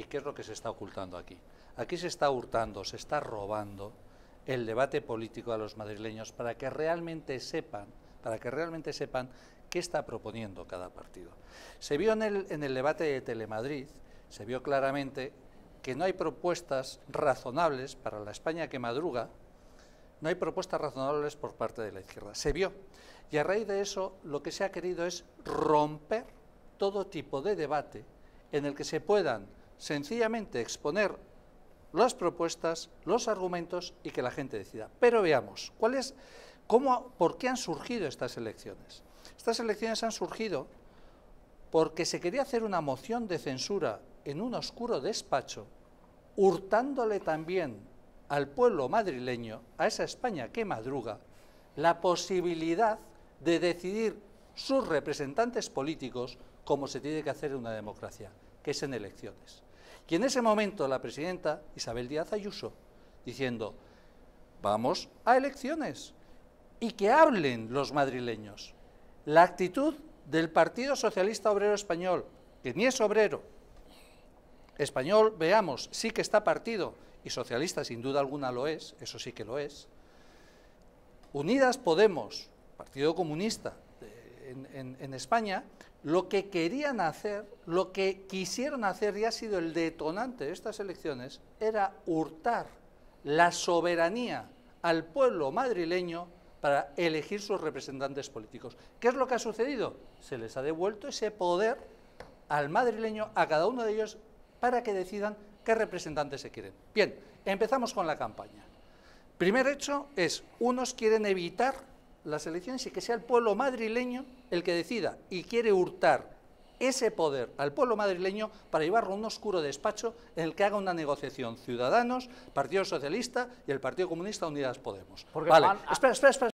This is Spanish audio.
¿Y qué es lo que se está ocultando aquí? Aquí se está hurtando, se está robando el debate político a los madrileños para que realmente sepan, para que realmente sepan qué está proponiendo cada partido. Se vio en el, en el debate de Telemadrid, se vio claramente que no hay propuestas razonables para la España que madruga, no hay propuestas razonables por parte de la izquierda. Se vio. Y a raíz de eso, lo que se ha querido es romper todo tipo de debate en el que se puedan sencillamente exponer las propuestas, los argumentos y que la gente decida. Pero veamos, ¿cuál cómo, ¿por qué han surgido estas elecciones? Estas elecciones han surgido porque se quería hacer una moción de censura en un oscuro despacho, hurtándole también al pueblo madrileño, a esa España que madruga, la posibilidad de decidir sus representantes políticos como se tiene que hacer en una democracia, que es en elecciones. Y en ese momento la presidenta Isabel Díaz Ayuso, diciendo, vamos a elecciones y que hablen los madrileños. La actitud del Partido Socialista Obrero Español, que ni es obrero, español, veamos, sí que está partido, y socialista sin duda alguna lo es, eso sí que lo es, Unidas Podemos, Partido Comunista, en, España, lo que querían hacer, lo que quisieron hacer y ha sido el detonante de estas elecciones, era hurtar la soberanía al pueblo madrileño para elegir sus representantes políticos. ¿Qué es lo que ha sucedido? Se les ha devuelto ese poder al madrileño, a cada uno de ellos, para que decidan qué representantes se quieren. Bien, empezamos con la campaña. Primer hecho es, unos quieren evitar las elecciones y que sea el pueblo madrileño el que decida y quiere hurtar ese poder al pueblo madrileño para llevarlo a un oscuro despacho en el que haga una negociación Ciudadanos, Partido Socialista y el Partido Comunista Unidas Podemos.